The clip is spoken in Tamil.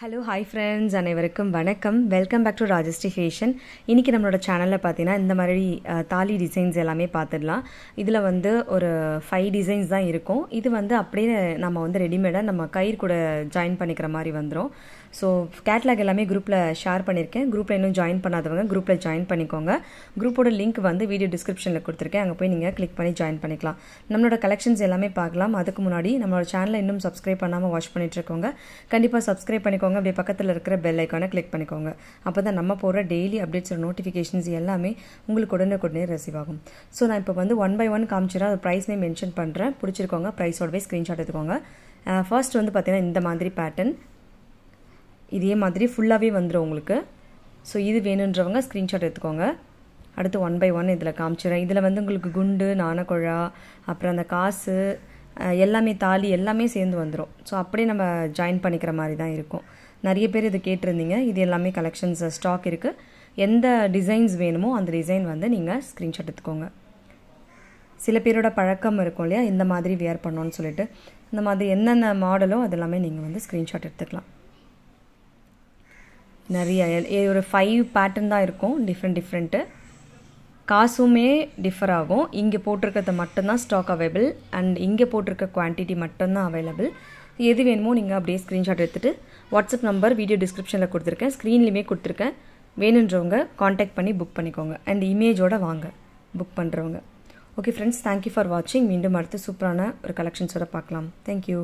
ஹலோ ஹாய் ஃப்ரெண்ட்ஸ் அனைவருக்கும் வணக்கம் welcome back to Rajashree fashion இன்றைக்கி நம்மளோட சேனலில் பார்த்தீங்கன்னா இந்த மாதிரி தாலி டிசைன்ஸ் எல்லாமே பார்த்துடலாம் இதில் வந்து ஒரு ஃபைவ் டிசைன்ஸ் தான் இருக்கும் இது வந்து அப்படியே நம்ம வந்து ரெடிமேடாக நம்ம கயிறு கூட ஜாயின் பண்ணிக்கிற மாதிரி வந்துடும் ஸோ கேட்லாக் எல்லாமே குரூப்பில் ஷேர் பண்ணியிருக்கேன் குரூப்பில் இன்னும் ஜாயின் பண்ணாதவங்க குரூப்பில் ஜாயின் பண்ணிக்கோங்க குரூப்போட லிங்க் வந்து வீடியோ டிஸ்கிரிப்ஷனில் கொடுத்துருக்கேன் அங்கே போய் நீங்கள் கிளிக் பண்ணி ஜாயின் பண்ணிக்கலாம் நம்மளோட கலெக்ஷன்ஸ் எல்லாமே பார்க்கலாம் அதுக்கு முன்னாடி நம்மளோட சேனலை இன்னும் சப்ஸ்கிரைப் பண்ணாமல் வாட்ச் பண்ணிகிட்ருக்கோங்க கண்டிப்பாக சப்ஸ்கிரைப் பண்ணிக்கோங்க பண்ணிக்கோங்க அப்படியே பக்கத்தில் இருக்கிற பெல் ஐக்கானை கிளிக் பண்ணிக்கோங்க அப்போ தான் நம்ம போகிற டெய்லி அப்டேட்ஸோட நோட்டிஃபிகேஷன்ஸ் எல்லாமே உங்களுக்கு உடனுக்குடனே ரிசீவ் ஆகும் ஸோ நான் இப்போ வந்து ஒன் பை ஒன் காமிச்சிடா அது ப்ரைஸ் நேம் மென்ஷன் பண்ணுறேன் பிடிச்சிருக்கோங்க ப்ரைஸோடவே ஸ்க்ரீன்ஷாட் எடுத்துக்கோங்க ஃபர்ஸ்ட் வந்து பார்த்திங்கன்னா இந்த மாதிரி பேட்டர்ன் இதே மாதிரி ஃபுல்லாகவே வந்துடும் உங்களுக்கு ஸோ இது வேணுன்றவங்க ஸ்க்ரீன்ஷாட் எடுத்துக்கோங்க அடுத்து ஒன் பை ஒன் இதில் காமிச்சிடறேன் இதில் வந்து உங்களுக்கு குண்டு நாணக்குழா அப்புறம் அந்த காசு எல்லாமே தாலி எல்லாமே சேர்ந்து வந்துடும் ஸோ அப்படியே நம்ம ஜாயின் பண்ணிக்கிற மாதிரி தான் இருக்கும் நிறைய பேர் இது கேட்டிருந்தீங்க இது எல்லாமே கலெக்ஷன்ஸ் ஸ்டாக் இருக்குது எந்த டிசைன்ஸ் வேணுமோ அந்த டிசைன் வந்து நீங்கள் ஸ்க்ரீன்ஷாட் எடுத்துக்கோங்க சில பேரோட பழக்கம் இருக்கும் இல்லையா இந்த மாதிரி வியர் பண்ணோன்னு சொல்லிட்டு இந்த மாதிரி என்னென்ன மாடலோ அதெல்லாமே நீங்கள் வந்து ஸ்க்ரீன்ஷாட் எடுத்துக்கலாம் நிறைய ஒரு ஃபைவ் பேட்டர்ன் தான் இருக்கும் டிஃப்ரெண்ட் டிஃப்ரெண்ட்டு காசுமே டிஃபர் ஆகும் இங்கே போட்டிருக்கிறது மட்டும்தான் ஸ்டாக் அவைலபிள் அண்ட் இங்கே போட்டிருக்க குவான்டிட்டி மட்டும்தான் அவைலபிள் எது வேணுமோ நீங்கள் அப்படியே ஸ்க்ரீன்ஷாட் எடுத்துகிட்டு வாட்ஸ்அப் நம்பர் வீடியோ டிஸ்கிரிப்ஷனில் கொடுத்துருக்கேன் ஸ்க்ரீன்லேயுமே கொடுத்துருக்கேன் வேணுன்றவங்க காண்டாக்ட் பண்ணி புக் பண்ணிக்கோங்க அண்ட் இமேஜோடு வாங்க புக் பண்ணுறவங்க ஓகே ஃப்ரெண்ட்ஸ் தேங்க்யூ ஃபார் வாட்சிங் மீண்டும் அடுத்து சூப்பரான ஒரு கலெக்ஷன்ஸோட பார்க்கலாம் தேங்க்யூ